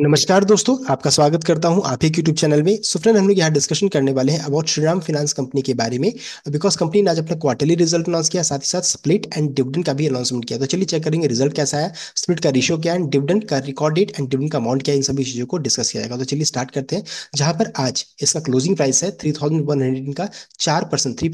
नमस्कार दोस्तों आपका स्वागत करता हूं आप ही यूट्यूब चैनल में सो फ्रेंड हम लोग यहाँ डिस्कशन करने वाले हैं अबाउट श्रीराम फाइनेंस कंपनी के बारे में बिकॉज कंपनी ने आज अपना क्वार्टरली रिजल्ट अनाउंस किया साथ ही साथ स्प्लिट एंड डिविडेंड का भी अनाउंसमेंट किया तो चलिए चेक करेंगे रिजल्ट कैसा है स्प्लिट का रेशियो क्या एंड डिविडेंड का रिकॉर्ड डेट एंड डिविडेंड का अमाउंट क्या इन सभी चीजों को डिस्कस किया जाएगा तो चलिए स्टार्ट करते हैं जहां पर आज इसका क्लोजिंग प्राइस है थ्री थाउजेंड का चार परसेंट थ्री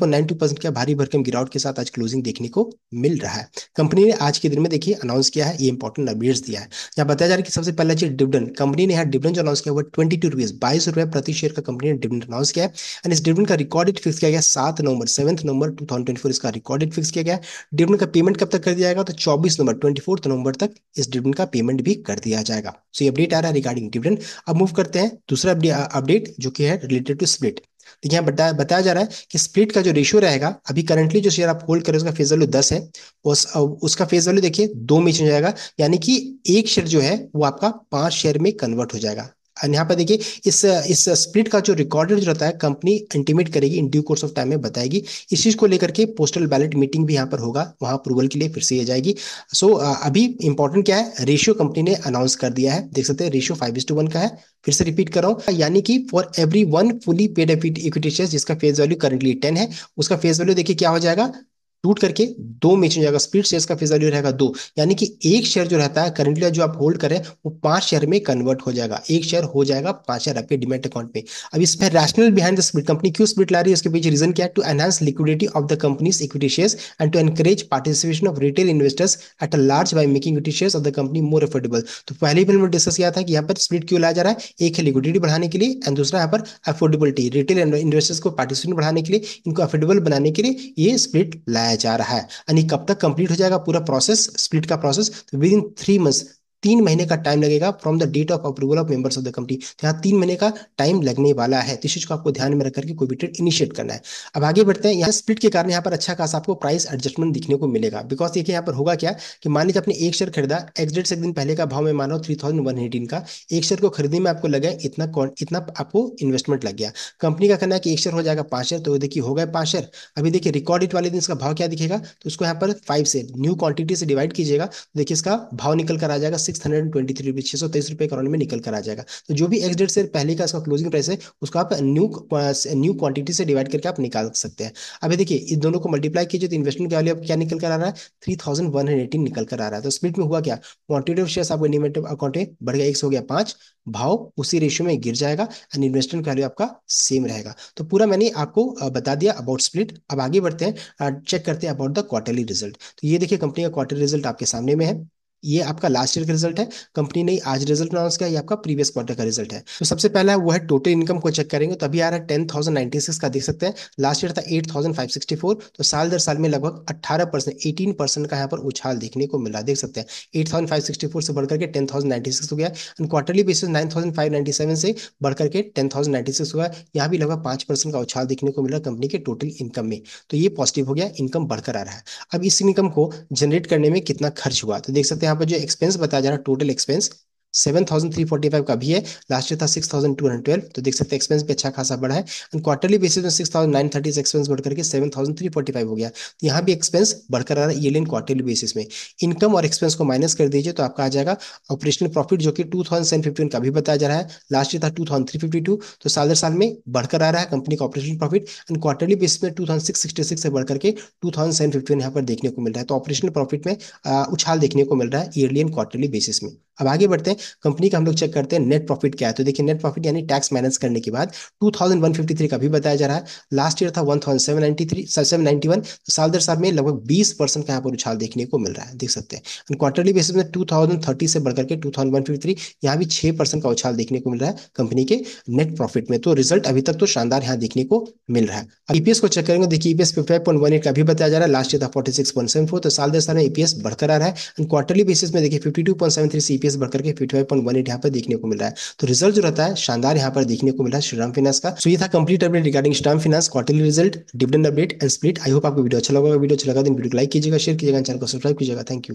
का भारी भरकम गिरावट के साथ आज क्लोजिंग देखने को मिल रहा है कंपनी ने आज के दिन में देखिए अनाउंस किया है ये इंपॉर्टेंट अपडेट्स दिया है यहाँ बताया जा रहा है कि सबसे पहला चीज डिविडेंड कंपनी ने यहाँ डिविडेंड अनाउंस किया हुआ ट्वेंटी टू रुपीज बाईस रुपए प्रति शेयर का कंपनी ने डिविडेंड अनाउंस किया है एंड इस डिविडेंड का रिकॉर्डेड फिक्स किया गया सात नवंबर seventh November two thousand twenty four इसका रिकॉर्डेड फिक्स किया गया डिविडेंड का पेमेंट कब तक कर दिया जाएगा तो चौबीस नवंबर ट्वेंटी फोर्थ नवंबर तक इस डिविडेंड का पेमेंट भी कर दिया जाएगा सो so, ये अपडेट आ रहा है रिगार्डिंग डिविडेंड अब मूव करते हैं दूसरा अपडेट जो कि है रिलेटेड टू स्प्लिट देखिए तो यहाँ बताया बताया जा रहा है कि स्प्लिट का जो रेशियो रहेगा अभी करंटली जो शेयर आप होल्ड करें उसका फेस वैल्यू दस है उस, उसका फेस वैल्यू देखिए दो में चेंज हो जाएगा यानी कि एक शेयर जो है वो आपका पांच शेयर में कन्वर्ट हो जाएगा एंड यहाँ पर देखिए इस इस स्प्लिट का जो रिकॉर्डेड जो रहता है कंपनी इंटीमेट करेगी in due course of time में बताएगी इस चीज को लेकर के पोस्टल बैलेट मीटिंग भी यहाँ पर होगा वहाँ अप्रूवल के लिए फिर से ये जाएगी सो so, अभी इंपॉर्टेंट क्या है रेशियो कंपनी ने अनाउंस कर दिया है देख सकते हैं ratio five is to one का है फिर से रिपीट कर रहा हूँ यानी कि for every one fully paid equity share जिसका फेस वैल्यू करेंटली टेन है उसका फेस वैल्यू देखिए क्या हो जाएगा टूट करके दो में चेंज जाएगा स्प्लिट शेयर का फेस वैल्यू रहेगा दो यानी कि एक शेयर जो रहता है करंटली जो आप होल्ड करें वो पांच शेयर में कन्वर्ट हो जाएगा एक शेयर हो जाएगा पांच शेयर आपके डिमेट अकाउंट में अब इस पर rational behind the split company क्यों स्प्लिट ला रही है उसके पीछे रीजन क्या है to enhance liquidity of the company's equity share and to encourage participation of retail investors at a large by making equity share of the company more affordable तो पहले भी हमने डिस्कस किया था कि यहाँ पर स्प्लिट क्यों लाया जा रहा है एक है लिक्विडिटी बढ़ाने के लिए एंड दूसरा यहाँ पर अफोर्डेबिलिटी रिटेल इन्वेस्टर्स को पार्टिसिपेशन बढ़ाने के लिए इनको अफोर्डेबल बनाने के लिए ये स्प्लिट लाया बनाया जा रहा है यानी कब तक कंप्लीट हो जाएगा पूरा प्रोसेस स्प्लिट का प्रोसेस तो विद इन थ्री मंथ्स तीन महीने का टाइम लगेगा from the date of approval of members of the company तो यहाँ तीन महीने का टाइम लगने वाला है तो इस चीज को आपको ध्यान में रखकर कोई भी ट्रेड इनिशिएट करना है अब आगे बढ़ते हैं यहाँ स्प्लिट के कारण यहाँ पर अच्छा खासा आपको प्राइस एडजस्टमेंट दिखने को मिलेगा बिकॉज देखिए यहाँ पर होगा क्या कि मान लीजिए आपने एक शेयर खरीदा एक्सडेट से एक दिन पहले का भाव में मानो थ्री थाउजेंड वन एटीन का एक शेयर को खरीदने में आपको लगे इतना इतना आपको इन्वेस्टमेंट लग गया कंपनी का कहना है कि एक शेयर हो जाएगा पांच शेयर तो देखिए हो गए पांच शेयर अभी देखिए रिकॉर्ड डेट वाले दिन इसका भाव क्या दिखेगा तो उसको यहाँ पर फाइव से न्यू क्वांटिटी से डिवाइड कीजिएगा तो देखिए इसका भाव निकल कर आ जाएगा six hundred and twenty three rupees छह सौ तेईस रुपए करोड़ में निकल कर आ जाएगा तो जो भी एक्स डेट से पहले का इसका क्लोजिंग प्राइस है उसको आप न्यू न्यू क्वांटिटी से डिवाइड करके आप निकाल सकते हैं अभी देखिए इन दोनों को मल्टीप्लाई कीजिए तो इन्वेस्टमेंट वैल्यू वैल्यू क्या निकल कर आ रहा है three thousand one hundred eighteen निकल कर आ रहा है तो स्प्लिट में हुआ क्या क्वांटिटी ऑफ शेयर आपको निमेटिव अकाउंट में बढ़ गया एक हो गया पांच भाव उसी रेशियो में गिर जाएगा एंड इन्वेस्टमेंट वैल्यू आपका सेम रहेगा तो पूरा मैंने आपको uh, बता दिया अबाउट स्प्लिट अब आगे बढ़ते हैं चेक uh, करते हैं अबाउट द क्वार्टरली रिजल्ट तो ये देखिए कंपनी का क्वार्टरली रिजल्ट आपके सामने में है ये आपका लास्ट ईयर का रिजल्ट है कंपनी ने आज रिजल्ट अनाउंस किया ये आपका प्रीवियस क्वार्टर का रिजल्ट है तो सबसे पहला है वो है टोटल इनकम को चेक करेंगे तो अभी आ रहा है टेन थाउजेंड नाइन्टी सिक्स का देख सकते हैं लास्ट ईयर था eight thousand five sixty four तो साल दर साल में लगभग अट्ठारह परसेंट एटीन परसेंट का यहाँ पर उछाल देखने को मिला देख सकते हैं eight thousand five sixty four से बढ़कर के टेन थाउजेंड नाइन्टी सिक्स हो गया and quarterly basis nine thousand five ninety seven से बढ़कर के टेन थाउजेंड नाइन्टी सिक्स हुआ यहाँ भी लगभग पांच परसेंट का उछाल देखने को मिला कंपनी के टोटल इनकम में तो ये पॉजिटिव हो गया इनकम बढ़कर आ रहा है अब इस इनकम को जनरेट करने में कितना खर्च हुआ तो देख सकते हैं यहाँ पर जो एक्सपेंस बताया जा रहा है total expense seven thousand three forty five का भी है लास्ट ईयर था six thousand two hundred twelve तो देख सकते हैं एक्सपेंस भी अच्छा खासा बढ़ा है एंड क्वार्टरली बेसिस में six thousand nine thirty expense बढ़कर के seven thousand three forty five हो गया तो यहाँ भी एक्सपेंस बढ़कर आ रहा है ये लेन क्वार्टरली बेसिस में इनकम और एक्सपेंस को माइनस कर दीजिए तो आपका आ जाएगा ऑपरेशनल प्रॉफिट जो कि टू थाउजेंड सेवन फिफ्टीन का भी बताया जा रहा है लास्ट ईयर था two thousand three fifty two तो साल दर साल में बढ़कर आ रहा है कंपनी का operation profit and quarterly basis में two thousand six sixty six से बढ़कर के टू थाउजेंड सेवन फिफ्टीन यहाँ पर देखने को मिल रहा है तो ऑपरेशनल प्रॉफिट में उछाल देखने को मिल रहा है ईयरली एंड क्वार्टरली बेसिस में अब आगे बढ़ते हैं कंपनी का हम लोग चेक करते हैं नेट प्रॉफिट क्या है तो देखिए नेट प्रॉफिट यानी टैक्स मैनेज करने के बाद 2153 का भी बताया जा रहा है लास्ट ईयर था 1793 791 तो साल दर साल में लगभग 20 परसेंट का यहाँ पर उछाल देखने को मिल रहा है देख सकते हैं क्वार्टरली बेसिस में 2030 से बढ़कर के 2153 यहाँ भी 6 परसेंट का उछाल देखने को मिल रहा है कंपनी के नेट प्रॉफिट में तो रिजल्ट अभी तक तो शानदार यहाँ देखने को मिल रहा है अब ईपीएस e को चेक करेंगे देखिए ईपीएस e फिफ्टी का भी बताया जा रहा है लास्ट ईयर था फोर्टी तो साल दर साल में ईपीएस e बढ़कर आ रहा है क्वार्टरली बेसिस में देखिए फिफ्टी टू से बढ़कर के fifty five point one eight यहाँ पर देखने को मिल रहा है तो रिजल्ट जो रहता है शानदार यहाँ पर देखने को मिला है श्रीराम फाइनेंस का सो ये था complete update regarding Shriram Finance quarterly result dividend update and split I hope आपको वीडियो अच्छा लगा वीडियो अच्छा लगा दिन तो वीडियो को लाइक कीजिएगा शेयर कीजिएगा चैनल को सब्सक्राइब कीजिएगा थैंक यू